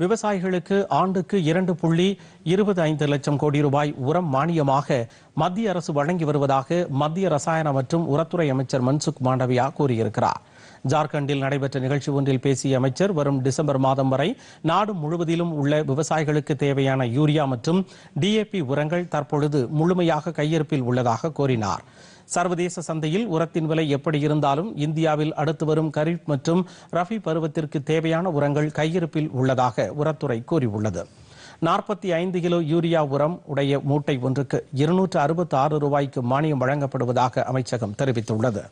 விவசாயிகளுக்கு ஆண்டுக்கு இரண்டு புள்ளி இருபது ஐந்து லட்சம் கோடி ரூபாய் உரம் மானியமாக மத்திய அரசு வழங்கி வருவதாக மத்திய ரசாயன மற்றும் உரத்துறை அமைச்சர் மன்சுக் மாண்டவியா கூறியிருக்கிறார் ஜார்க்கண்டில் நடைபெற்ற நிகழ்ச்சி ஒன்றில் பேசிய அமைச்சர் வரும் டிசம்பர் மாதம் வரை நாடு முழுவதிலும் உள்ள விவசாயிகளுக்கு தேவையான யூரியா மற்றும் டிஏபி உரங்கள் தற்பொழுது முழுமையாக கையிருப்பில் உள்ளதாக கூறினார் சர்வதேச சந்தையில் உரத்தின் விலை எப்படி இருந்தாலும் இந்தியாவில் அடுத்து வரும் கரீப் மற்றும் ரஃபி பருவத்திற்கு தேவையான உரங்கள் கையிருப்பில் உள்ளதாக உரத்துறை கூறியுள்ளது நாற்பத்தி ஐந்து கிலோ யூரியா உரம் உடைய மூட்டை ஒன்றுக்கு இருநூற்று அறுபத்தி ஆறு ரூபாய்க்கு மானியம் வழங்கப்படுவதாக அமைச்சகம் தெரிவித்துள்ளது